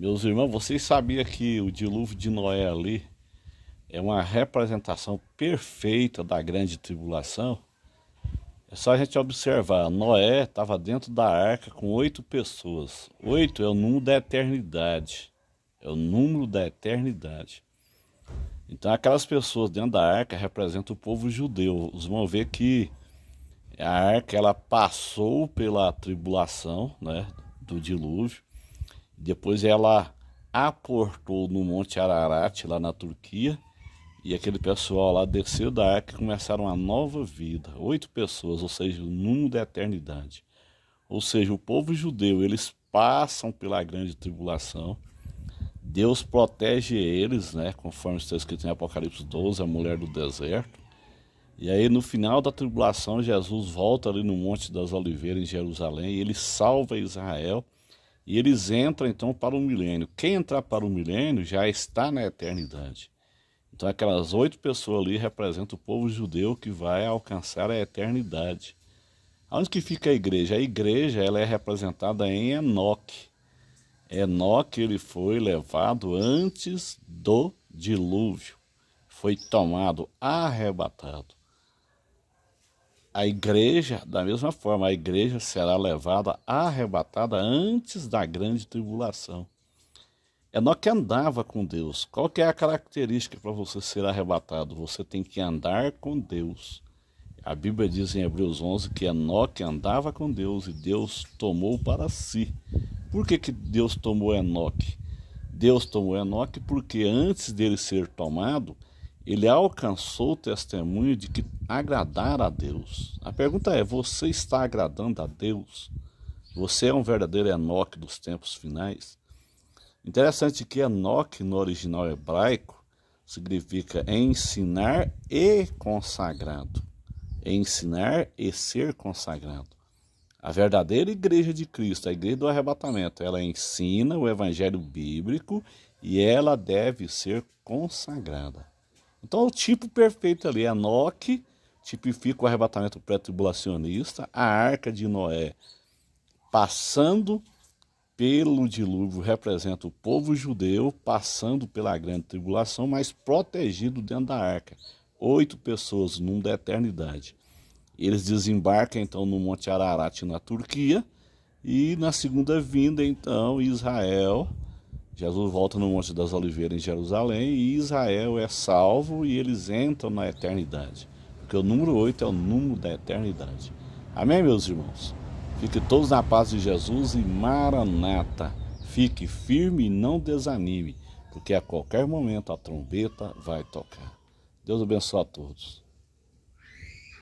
Meus irmãos, vocês sabiam que o dilúvio de Noé ali é uma representação perfeita da grande tribulação? É só a gente observar, Noé estava dentro da arca com oito pessoas. Oito é o número da eternidade. É o número da eternidade. Então aquelas pessoas dentro da arca representam o povo judeu. Os vão ver que a arca ela passou pela tribulação, né, do dilúvio. Depois ela aportou no Monte Ararat, lá na Turquia, e aquele pessoal lá desceu da arca e começaram uma nova vida. Oito pessoas, ou seja, o número da eternidade. Ou seja, o povo judeu, eles passam pela grande tribulação. Deus protege eles, né? Conforme está escrito em Apocalipse 12, a mulher do deserto. E aí, no final da tribulação, Jesus volta ali no Monte das Oliveiras, em Jerusalém, e ele salva Israel e eles entram então para o milênio. Quem entrar para o milênio já está na eternidade. Então, aquelas oito pessoas ali representam o povo judeu que vai alcançar a eternidade. Onde que fica a igreja? A igreja ela é representada em Enoque. Enoque ele foi levado antes do dilúvio, foi tomado, arrebatado a igreja, da mesma forma, a igreja será levada arrebatada antes da grande tribulação. Enoque é andava com Deus. Qual que é a característica para você ser arrebatado? Você tem que andar com Deus. A Bíblia diz em Hebreus 11 que Enoque é andava com Deus e Deus tomou para si. Por que, que Deus tomou Enoque? Deus tomou Enoque porque antes dele ser tomado, ele alcançou o testemunho de que agradar a Deus. A pergunta é: você está agradando a Deus? Você é um verdadeiro Enoque dos tempos finais? Interessante que Enoque no original hebraico significa ensinar e consagrado. Ensinar e ser consagrado. A verdadeira igreja de Cristo, a igreja do arrebatamento, ela ensina o evangelho bíblico e ela deve ser consagrada. Então, é o tipo perfeito ali é Enoque, tipifica o arrebatamento pré-tribulacionista, a arca de Noé passando pelo dilúvio representa o povo judeu passando pela grande tribulação, mas protegido dentro da arca. Oito pessoas num da eternidade. Eles desembarcam então no Monte Ararat, na Turquia, e na segunda vinda, então, Israel Jesus volta no Monte das Oliveiras em Jerusalém e Israel é salvo e eles entram na eternidade. Porque o número 8 é o número da eternidade. Amém, meus irmãos? Fique todos na paz de Jesus e Maranata. Fique firme e não desanime, porque a qualquer momento a trombeta vai tocar. Deus abençoe a todos.